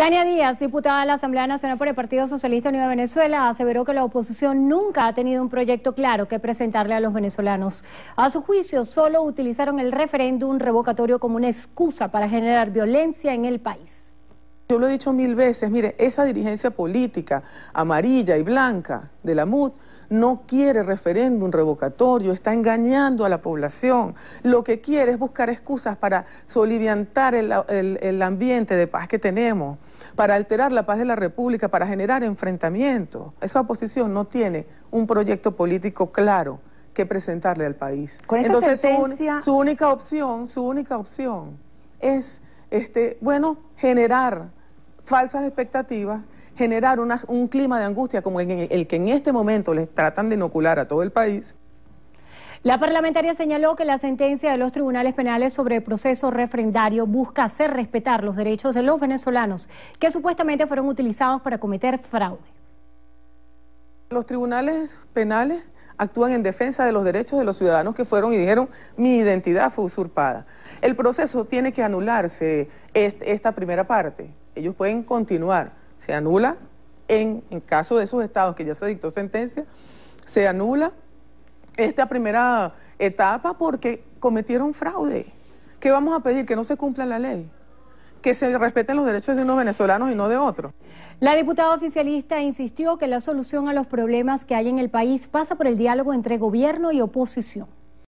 Tania Díaz, diputada de la Asamblea Nacional por el Partido Socialista Unido de Venezuela, aseveró que la oposición nunca ha tenido un proyecto claro que presentarle a los venezolanos. A su juicio, solo utilizaron el referéndum revocatorio como una excusa para generar violencia en el país. Yo lo he dicho mil veces, mire, esa dirigencia política amarilla y blanca de la MUD no quiere referéndum revocatorio, está engañando a la población. Lo que quiere es buscar excusas para soliviantar el, ambiente de paz que tenemos, para alterar la paz de la República, para generar enfrentamiento. Esa oposición no tiene un proyecto político claro que presentarle al país. Entonces su, su única opción, su única opción es, este, bueno, generar falsas expectativas, generar un clima de angustia como el, que en este momento les tratan de inocular a todo el país, la parlamentaria señaló que la sentencia de los tribunales penales sobre el proceso refrendario busca hacer respetar los derechos de los venezolanos que supuestamente fueron utilizados para cometer fraude. Los tribunales penales actúan en defensa de los derechos de los ciudadanos que fueron y dijeron mi identidad fue usurpada. El proceso tiene que anularse esta primera parte. Ellos pueden continuar. Se anula en, en caso de esos estados que ya se dictó sentencia, se anula esta primera etapa porque cometieron fraude. ¿Qué vamos a pedir? Que no se cumpla la ley que se respeten los derechos de unos venezolanos y no de otros. La diputada oficialista insistió que la solución a los problemas que hay en el país pasa por el diálogo entre gobierno y oposición.